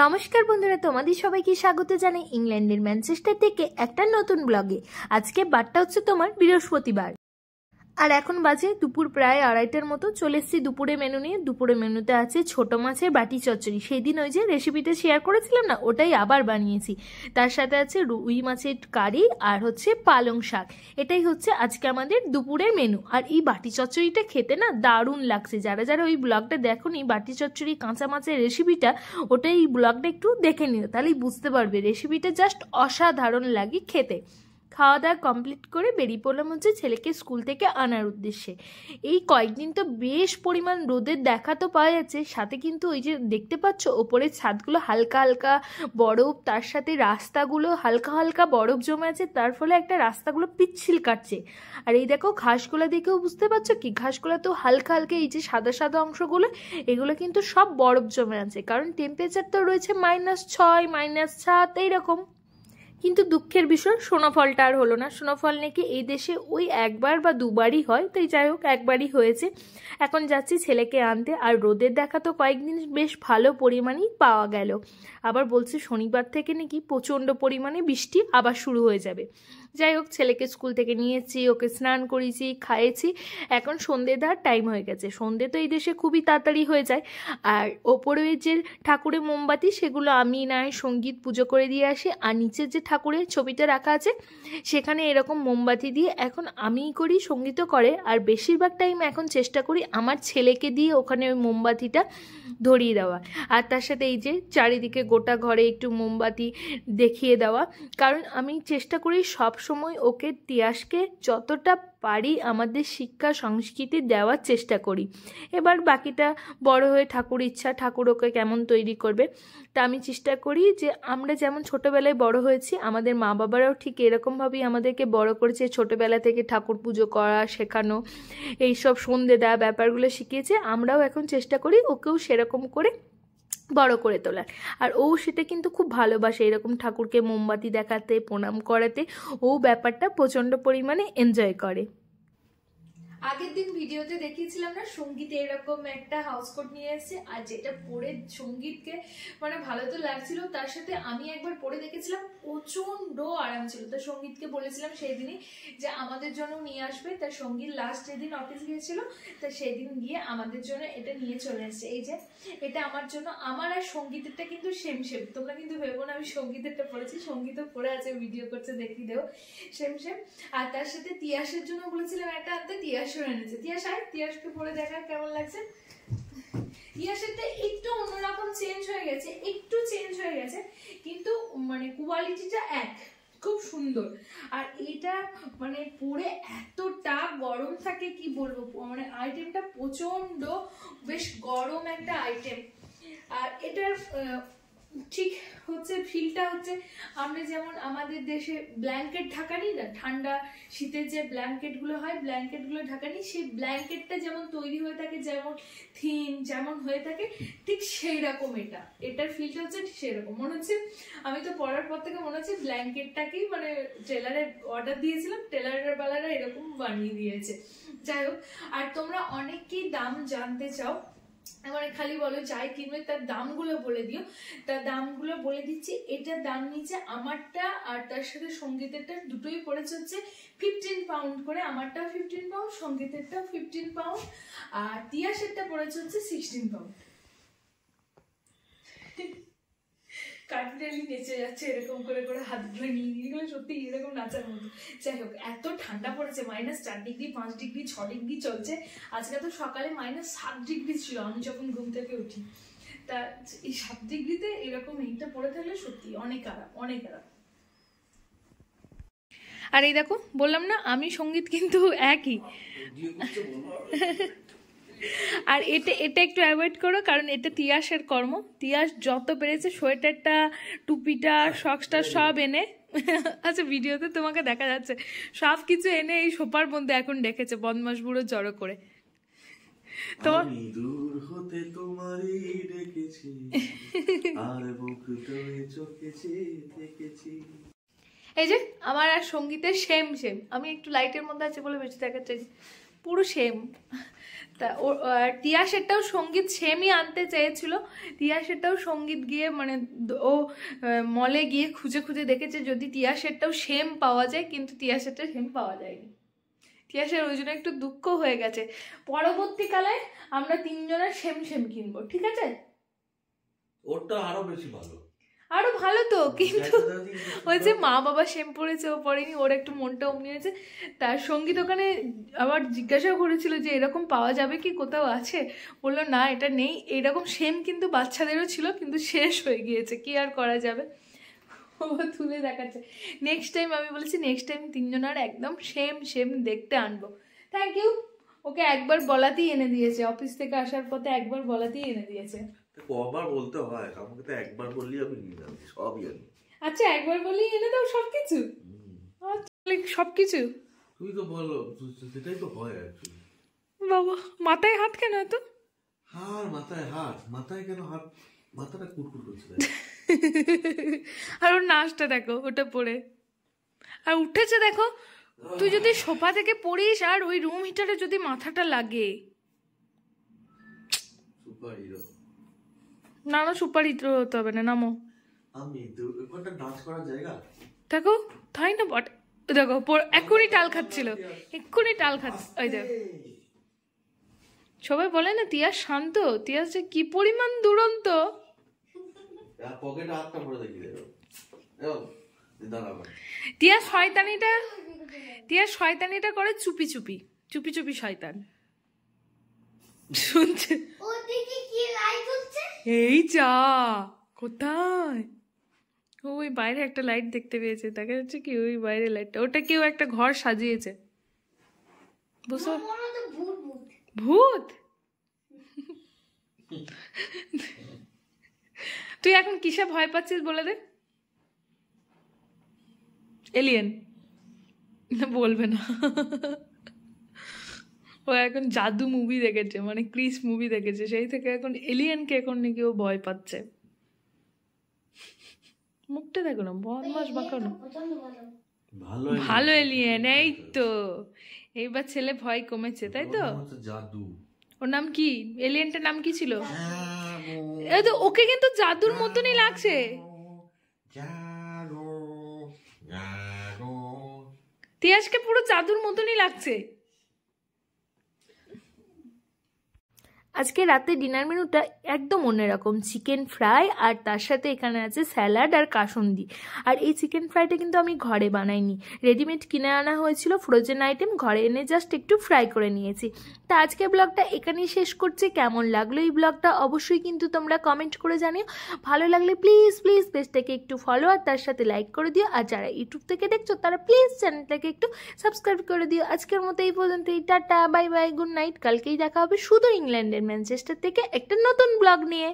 নমস্কার বন্ধুরা তোমাদের সবাইকে স্বাগত জানাই ইংল্যান্ডের ম্যানচেস্টার থেকে একটা নতুন ব্লগে আজকে বারটা হচ্ছে তোমার বৃহস্পতিবার আর এখন বাজে দুপুর প্রায় আড়াইটার মতো চলে এসেছি দুপুরে মেনু নিয়ে দুপুরে মেনুতে আছে ছোট মাছের বাটি চচ্চড়ি সেই দিন ওই যে রেসিপিটা শেয়ার করেছিলাম না ওটাই আবার বানিয়েছি তার সাথে আছে রুই মাছের কারি আর হচ্ছে পালং শাক এটাই হচ্ছে আজকে আমাদের দুপুরের মেনু আর এই বাটি চচ্চড়িটা খেতে না দারুণ লাগছে যারা যারা ওই ব্লগটা দেখো নি বাটি চচ্চড়ি কাঁচা মাছের রেসিপিটা ওটাই এই ব্লগটা একটু দেখে নিও তাহলেই বুঝতে পারবে রেসিপিটা জাস্ট অসাধারণ লাগে খেতে খাওয়া দাওয়া কমপ্লিট করে বেরিয়ে পড়লাম হচ্ছে ছেলেকে স্কুল থেকে আনার উদ্দেশ্যে এই কয়েকদিন তো বেশ পরিমাণ রোদের দেখা তো পাওয়া যাচ্ছে সাথে কিন্তু ওই যে দেখতে পাচ্ছ ওপরের ছাদগুলো হালকা হালকা বরফ তার সাথে রাস্তাগুলো হালকা হালকা বরফ জমে আছে তার ফলে একটা রাস্তাগুলো পিচ্ছিল কাটছে আর এই দেখো ঘাসগুলা দেখেও বুঝতে পারছো কি ঘাসগুলা তো হালকা হালকা এই যে সাদা সাদা অংশগুলো এগুলো কিন্তু সব বরফ জমে আছে কারণ টেম্পারেচার তো রয়েছে মাইনাস ছয় মাইনাস সাত এইরকম কিন্তু দুঃখের বিষয় সোনাফলটা আর হলো না সোনাফল নাকি এই দেশে ওই একবার বা দুবারই হয় তাই যাই হোক একবারই হয়েছে এখন যাচ্ছি ছেলেকে আনতে আর রোদের দেখা তো কয়েকদিন বেশ ভালো পরিমাণেই পাওয়া গেল আবার বলছে শনিবার থেকে নাকি প্রচণ্ড পরিমাণে বৃষ্টি আবার শুরু হয়ে যাবে যাই হোক ছেলেকে স্কুল থেকে নিয়েছি ওকে স্নান করেছি খাইয়েছি এখন সন্ধে দেওয়ার টাইম হয়ে গেছে সন্ধে তো এই দেশে খুবই তাড়াতাড়ি হয়ে যায় আর ওপরে যে ঠাকুরের মোমবাতি সেগুলো আমি নয় সঙ্গীত পুজো করে দিয়ে আসি আর নিচের যে ঠাকুরের ছবিতে রাখা আছে সেখানে এরকম মোমবাতি দিয়ে এখন আমিই করি সঙ্গীত করে আর বেশিরভাগ টাইম এখন চেষ্টা করি আমার ছেলেকে দিয়ে ওখানে ওই মোমবাতিটা ধরিয়ে দেওয়া আর তার সাথে এই যে চারিদিকে গোটা ঘরে একটু মোমবাতি দেখিয়ে দেওয়া কারণ আমি চেষ্টা করি সব সময় ওকে তিয়াসকে যতটা পারি আমাদের শিক্ষা সংস্কৃতি দেওয়ার চেষ্টা করি এবার বাকিটা বড় হয়ে ঠাকুর ইচ্ছা ঠাকুর ওকে কেমন তৈরি করবে তা আমি চেষ্টা করি যে আমরা যেমন ছোটোবেলায় বড় হয়েছি আমাদের মা বাবারাও ঠিক এরকমভাবেই আমাদেরকে বড় করেছে ছোটোবেলা থেকে ঠাকুর পুজো করা শেখানো এইসব সন্ধে দেওয়া ব্যাপারগুলো শিখিয়েছে আমরাও এখন চেষ্টা করি ওকেও সেরকম করে বড় করে তোলার আর ও সেটা কিন্তু খুব ভালোবাসে এরকম ঠাকুরকে মোমবাতি দেখাতে প্রণাম করাতে ও ব্যাপারটা প্রচণ্ড পরিমাণে এনজয় করে আগের দিন ভিডিওতে দেখিয়েছিলাম না সঙ্গীত এরকম একটা হাউস কোট নিয়ে এসেছে আর যেটা পরে সঙ্গীতকে মানে ভালো তো লাগছিল তার সাথে আমি একবার পরে দেখেছিলাম প্রচণ্ড আরাম ছিল তো সঙ্গীতকে বলেছিলাম সেই দিনই যে আমাদের জন্য নিয়ে আসবে তার সঙ্গীত লাস্ট যেদিন অফিস গিয়েছিল তা সেদিন গিয়ে আমাদের জন্য এটা নিয়ে চলে এসছে এই যে এটা আমার জন্য আমার আর সঙ্গীতেরটা কিন্তু সেম সেম তোমরা কিন্তু ভেবো না আমি সঙ্গীতেরটা পড়েছি সঙ্গীতও পড়ে আছে ভিডিও করছে দেখি দেও সেম সেম আর তার সাথে তিয়াসের জন্য বলেছিলাম একটা আনতে তিয়াসও এনেছে তিয়াস আয় তিয়াসকে পড়ে দেখা কেমন লাগছে ইতিহাসেতে একটু অন্যরকম চেঞ্জ হয়ে গেছে একটু চেঞ্জ হয়ে গেছে কিন্তু মানে কোয়ালিটিটা এক খুব সুন্দর আর এটা মানে পরে এতটা গরম থাকে কি বলবো মানে আইটেমটা প্রচন্ড বেশ গরম একটা আইটেম আর এটার ঠিক হচ্ছে ফিলটা হচ্ছে আমরা যেমন আমাদের দেশে ব্ল্যাঙ্কেট ঢাকা নিই না ঠান্ডা শীতের যে ব্ল্যাঙ্কেটগুলো হয় ব্ল্যাঙ্কেটগুলো ঢাকা নিই সেই ব্ল্যাঙ্কেটটা যেমন তৈরি হয়ে থাকে যেমন থিন যেমন হয়ে থাকে ঠিক সেই রকম এটা এটার ফিলটা হচ্ছে সেরকম মনে হচ্ছে আমি তো পড়ার পর থেকে মনে হচ্ছে ব্ল্যাঙ্কেটটাকেই মানে ট্রেলারে অর্ডার দিয়েছিলাম ট্রেলারের বেলারা এরকম বানিয়ে দিয়েছে যাই হোক আর তোমরা অনেকই দাম জানতে চাও আমার খালি বলো যাই কিনবে তার দামগুলো বলে দিও তার দামগুলো বলে দিচ্ছি এটার দাম নিচে আমারটা আর তার সাথে সঙ্গীতেরটা দুটোই পড়ে চলছে ফিফটিন পাউন্ড করে আমারটা ফিফটিন পাউন্ড সঙ্গীতেরটা ফিফটিন পাউন্ড আর তিয়াসেরটা পড়ে চলছে সিক্সটিন পাউন্ড কনফিডেন্টলি নেচে যাচ্ছে এরকম করে করে ধরে নিয়ে নিয়ে গেলে সত্যি এরকম নাচার মতো যাই হোক এত ঠান্ডা পড়েছে মাইনাস চার ডিগ্রি পাঁচ ডিগ্রি ছ ডিগ্রি চলছে আজকে তো সকালে মাইনাস সাত ডিগ্রি ছিল আমি যখন ঘুম থেকে উঠি তা এই সাত ডিগ্রিতে এরকম হিটটা পড়ে থাকলে সত্যি অনেক আরাম অনেক আরাম আর এই দেখো বললাম না আমি সঙ্গীত কিন্তু একই আর এটা এটা একটু অ্যাভয়েড করো কারণ এটা তিয়াসের কর্ম তিয়াস যত বেড়েছে সোয়েটারটা টুপিটা সক্সটা সব এনে আচ্ছা ভিডিওতে তোমাকে দেখা যাচ্ছে সব কিছু এনে এই সোপার মধ্যে এখন ডেকেছে বদমাস বুড়ো জড়ো করে এই যে আমার আর সঙ্গীতের সেম সেম আমি একটু লাইটের মধ্যে আছে বলে বেঁচে দেখাচ্ছি পুরো সেম তা ও টিয়া সেটাও সঙ্গীত সেমই আনতে চেয়েছিল টিয়া সেটাও সঙ্গীত গিয়ে মানে ও মলে গিয়ে খুঁজে খুঁজে দেখেছে যদি টিয়া সেটটাও সেম পাওয়া যায় কিন্তু টিয়া সেটটা সেম পাওয়া যায়নি টিয়া সেট ওই জন্য একটু দুঃখ হয়ে গেছে পরবর্তীকালে আমরা তিনজনের সেম সেম কিনবো ঠিক আছে ওরটা আরো বেশি ভালো আরো ভালো তো কিন্তু ওই যে মা বাবা সেম পড়েছে ও পড়েনি ওর একটু মনটা অমনি হয়েছে তার সঙ্গীত ওখানে আবার জিজ্ঞাসাও করেছিল যে এরকম পাওয়া যাবে কি কোথাও আছে বললো না এটা নেই এরকম সেম কিন্তু বাচ্চাদেরও ছিল কিন্তু শেষ হয়ে গিয়েছে কি আর করা যাবে ও তুলে দেখাচ্ছে নেক্সট টাইম আমি বলেছি নেক্সট টাইম তিনজনের একদম সেম সেম দেখতে আনবো থ্যাংক ইউ ওকে একবার বলাতেই এনে দিয়েছে অফিস থেকে আসার পথে একবার বলাতেই এনে দিয়েছে কবার বলতে হয় আমাকে তো একবার বললি আমি নিয়ে যাবি সবই আমি আচ্ছা একবার বলি এনে দাও সব কিছু আচ্ছা, সব কিছু তুমি তো বলো সেটাই তো হয় অ্যাকচুয়ালি বাবা মাথায় হাত কেন এত হার মাথায় হাত মাথায় কেন হাত মাথাটা কুটকুট করছে আর ওর নাচটা দেখো ওটা পড়ে আর উঠেছে দেখো তুই যদি সোফা থেকে পড়িস আর ওই রুম হিটারে যদি মাথাটা লাগে সুপার হিরো না না সুপারিত হতে হবে না নামো আমি ডান্স করার জায়গা দেখো তাই না বট দেখো এক্ষুনি টাল খাচ্ছিল এক্ষুনি টাল খাচ্ছ ওই দেখো সবাই বলে না তিয়াস শান্ত তিয়াস যে কি পরিমাণ দুরন্ত পকেটে হাতটা দেখি তিয়া শয়তানিটা তিয়া শয়তানিটা করে চুপি চুপি চুপি চুপি শয়তান শুনছে এই চা কোথায় ওই বাইরে একটা লাইট দেখতে পেয়েছে তাকে হচ্ছে কি ওই বাইরে লাইটটা ওটা কেউ একটা ঘর সাজিয়েছে বুঝছো ভূত তুই এখন কিসে ভয় পাচ্ছিস বলে দে এলিয়েন না বলবে না ও এখন জাদু মুভি দেখেছে মানে ক্রিস মুভি দেখেছে সেই থেকে এখন এলিয়েনকে এখন নাকি ও ভয় পাচ্ছে মুখটা দেখো না বদমাস বাঁকানো ভালো এলিয়েন এই তো এইবার ছেলে ভয় কমেছে তাই তো জাদু ওর নাম কি এলিয়েনটার নাম কি ছিল তো ওকে কিন্তু জাদুর মতনই লাগছে তিয়াসকে পুরো জাদুর মতনই লাগছে আজকে রাতে ডিনার মেনুটা একদম অন্যরকম চিকেন ফ্রাই আর তার সাথে এখানে আছে স্যালাড আর কাসুন্দি আর এই চিকেন ফ্রাইটা কিন্তু আমি ঘরে বানাইনি রেডিমেড কিনে আনা হয়েছিল ফ্রোজেন আইটেম ঘরে এনে জাস্ট একটু ফ্রাই করে নিয়েছি তা আজকে ব্লগটা এখানেই শেষ করছি কেমন লাগলো এই ব্লগটা অবশ্যই কিন্তু তোমরা কমেন্ট করে জানিও ভালো লাগলে প্লিজ প্লিজ পেজটাকে একটু ফলো আর তার সাথে লাইক করে দিও আর যারা ইউটিউব থেকে দেখছো তারা প্লিজ চ্যানেলটাকে একটু সাবস্ক্রাইব করে দিও আজকের মতো এই পর্যন্ত এই টাটা বাই বাই গুড নাইট কালকেই দেখা হবে শুধু ইংল্যান্ডের ম্যানচেস্টার থেকে একটা নতুন ব্লগ নিয়ে